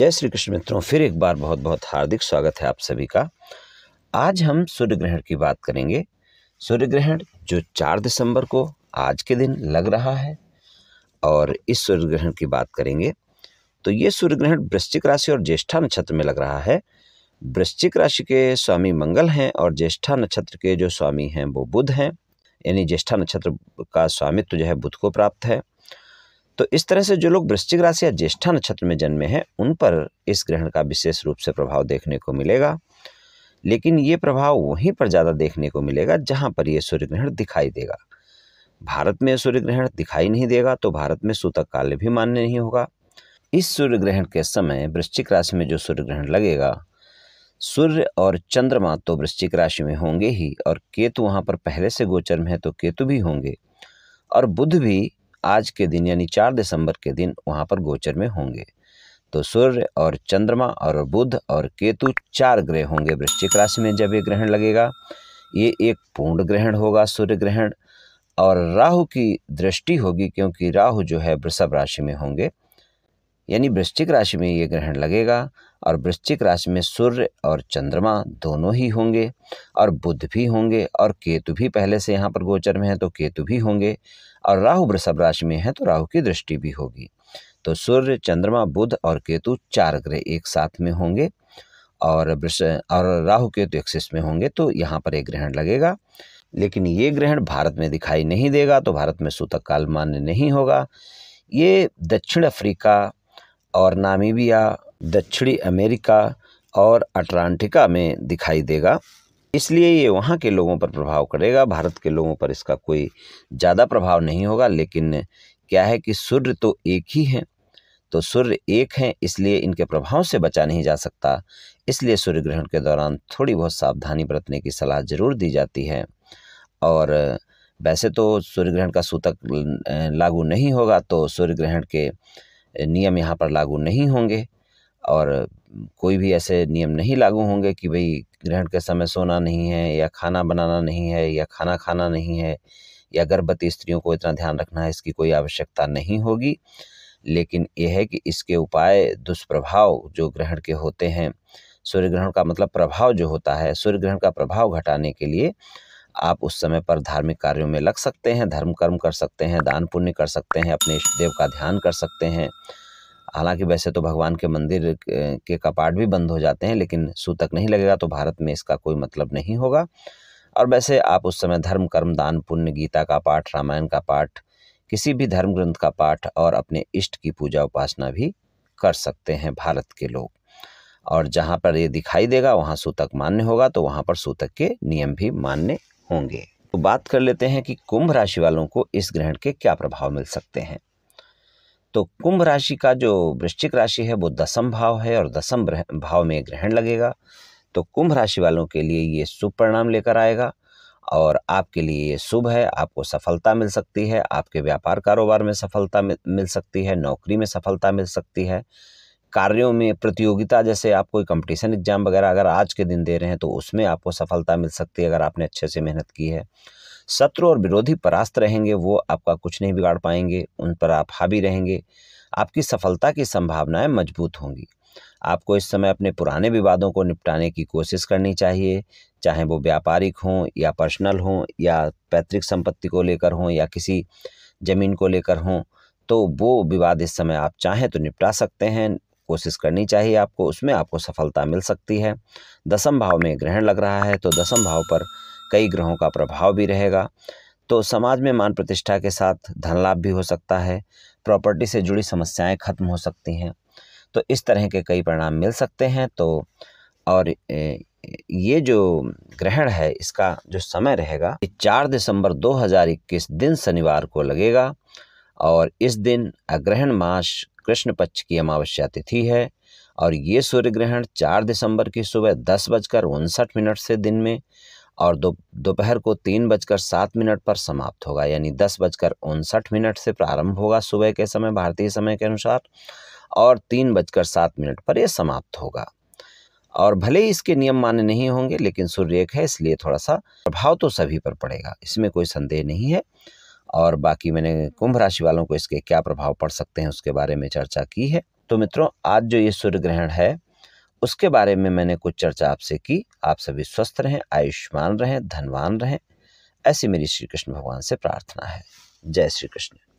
जय श्री कृष्ण मित्रों फिर एक बार बहुत बहुत हार्दिक स्वागत है आप सभी का आज हम सूर्य ग्रहण की बात करेंगे सूर्य ग्रहण जो चार दिसंबर को आज के दिन लग रहा है और इस सूर्य ग्रहण की बात करेंगे तो ये सूर्य ग्रहण वृश्चिक राशि और ज्येष्ठा नक्षत्र में लग रहा है वृश्चिक राशि के स्वामी मंगल हैं और ज्येष्ठा नक्षत्र के जो स्वामी हैं वो बुध हैं यानी ज्येष्ठा नक्षत्र का स्वामित्व जो है बुध को प्राप्त है तो इस तरह से जो लोग वृश्चिक राशि या ज्येष्ठा नक्षत्र में जन्मे हैं उन पर इस ग्रहण का विशेष रूप से प्रभाव देखने को मिलेगा लेकिन ये प्रभाव वहीं पर ज़्यादा देखने को मिलेगा जहाँ पर यह सूर्य ग्रहण दिखाई देगा भारत में सूर्य ग्रहण दिखाई नहीं देगा तो भारत में सूतक काल भी मान्य नहीं होगा इस सूर्य ग्रहण के समय वृश्चिक राशि में जो सूर्य ग्रहण लगेगा सूर्य और चंद्रमा तो वृश्चिक राशि में होंगे ही और केतु वहाँ पर पहले से गोचर में है तो केतु भी होंगे और बुध भी आज के दिन यानी चार दिसंबर के दिन वहाँ पर गोचर में होंगे तो सूर्य और चंद्रमा और बुध और केतु चार ग्रह होंगे वृश्चिक राशि में जब ये ग्रहण लगेगा ये एक पूर्ण ग्रहण होगा सूर्य ग्रहण और राहु की दृष्टि होगी क्योंकि राहु जो है वृषभ राशि में होंगे यानी वृश्चिक राशि में ये ग्रहण लगेगा और वृश्चिक राशि में सूर्य और चंद्रमा दोनों ही होंगे और बुध भी होंगे और केतु भी पहले से यहाँ पर गोचर में है तो केतु भी होंगे और राहु वृषभ राशि में है तो राहु की दृष्टि भी होगी तो सूर्य चंद्रमा बुध और केतु चार ग्रह एक साथ में होंगे और और राहु केतु एक्सिस में होंगे तो यहाँ पर एक ग्रहण लगेगा लेकिन ये ग्रहण भारत में दिखाई नहीं देगा तो भारत में सूतक काल मान्य नहीं होगा ये दक्षिण अफ्रीका और नामीबिया दक्षिणी अमेरिका और अटलांटिका में दिखाई देगा इसलिए ये वहाँ के लोगों पर प्रभाव करेगा भारत के लोगों पर इसका कोई ज़्यादा प्रभाव नहीं होगा लेकिन क्या है कि सूर्य तो एक ही है तो सूर्य एक हैं इसलिए इनके प्रभाव से बचा नहीं जा सकता इसलिए सूर्य ग्रहण के दौरान थोड़ी बहुत सावधानी बरतने की सलाह ज़रूर दी जाती है और वैसे तो सूर्य ग्रहण का सूतक लागू नहीं होगा तो सूर्य ग्रहण के नियम यहाँ पर लागू नहीं होंगे और कोई भी ऐसे नियम नहीं लागू होंगे कि भाई ग्रहण के समय सोना नहीं है या खाना बनाना नहीं है या खाना खाना नहीं है या गर्भवती स्त्रियों को इतना ध्यान रखना है इसकी कोई आवश्यकता नहीं होगी लेकिन यह है कि इसके उपाय दुष्प्रभाव जो ग्रहण के होते हैं सूर्य ग्रहण का मतलब प्रभाव जो होता है सूर्य ग्रहण का प्रभाव घटाने के लिए आप उस समय पर धार्मिक कार्यों में लग सकते हैं धर्म कर्म कर सकते हैं दान पुण्य कर सकते हैं अपने इष्ट देव का ध्यान कर सकते हैं हालांकि वैसे तो भगवान के मंदिर के कपाट भी बंद हो जाते हैं लेकिन सूतक नहीं लगेगा तो भारत में इसका कोई मतलब नहीं होगा और वैसे आप उस समय धर्म कर्म दान पुण्य गीता का पाठ रामायण का पाठ किसी भी धर्म ग्रंथ का पाठ और अपने इष्ट की पूजा उपासना भी कर सकते हैं भारत के लोग और जहाँ पर ये दिखाई देगा वहाँ सूतक मान्य होगा तो वहाँ पर सूतक के नियम भी मान्य होंगे तो बात कर लेते हैं कि कुंभ राशि वालों को इस ग्रहण के क्या प्रभाव मिल सकते हैं तो कुंभ राशि का जो वृश्चिक राशि है वो दसम भाव है और दसम भाव में ग्रहण लगेगा तो कुंभ राशि वालों के लिए ये शुभ परिणाम लेकर आएगा और आपके लिए ये शुभ है आपको सफलता मिल सकती है आपके व्यापार कारोबार में सफलता मिल सकती है नौकरी में सफलता मिल सकती है कार्यों में प्रतियोगिता जैसे आप कोई कंपटीशन एग्जाम वगैरह अगर आज के दिन दे रहे हैं तो उसमें आपको सफलता मिल सकती है अगर आपने अच्छे से मेहनत की है शत्रु और विरोधी परास्त रहेंगे वो आपका कुछ नहीं बिगाड़ पाएंगे उन पर आप हावी रहेंगे आपकी सफलता की संभावनाएं मजबूत होंगी आपको इस समय अपने पुराने विवादों को निपटाने की कोशिश करनी चाहिए चाहे वो व्यापारिक हों या पर्सनल हों या पैतृक संपत्ति को लेकर हों या किसी ज़मीन को लेकर हों तो वो विवाद इस समय आप चाहें तो निपटा सकते हैं कोशिश करनी चाहिए आपको उसमें आपको सफलता मिल सकती है दसम भाव में ग्रहण लग रहा है तो दसम भाव पर कई ग्रहों का प्रभाव भी रहेगा तो समाज में मान प्रतिष्ठा के साथ धन लाभ भी हो सकता है प्रॉपर्टी से जुड़ी समस्याएं खत्म हो सकती हैं तो इस तरह के कई परिणाम मिल सकते हैं तो और ये जो ग्रहण है इसका जो समय रहेगा ये चार दिसंबर 2021 दिन शनिवार को लगेगा और इस दिन अग्रहण मास कृष्ण पक्ष की अमावस्या तिथि है और ये सूर्य ग्रहण चार दिसंबर की सुबह दस बजकर उनसठ मिनट से दिन में और दो दोपहर को तीन बजकर सात मिनट पर समाप्त होगा यानी दस बजकर उनसठ मिनट से प्रारंभ होगा सुबह के समय भारतीय समय के अनुसार और तीन बजकर सात मिनट पर यह समाप्त होगा और भले ही इसके नियम मान्य नहीं होंगे लेकिन सूर्य एक है इसलिए थोड़ा सा प्रभाव तो सभी पर पड़ेगा इसमें कोई संदेह नहीं है और बाकी मैंने कुंभ राशि वालों को इसके क्या प्रभाव पड़ सकते हैं उसके बारे में चर्चा की है तो मित्रों आज जो ये सूर्य ग्रहण है उसके बारे में मैंने कुछ चर्चा आपसे की आप सभी स्वस्थ रहें आयुष्मान रहें धनवान रहें ऐसी मेरी श्री कृष्ण भगवान से प्रार्थना है जय श्री कृष्ण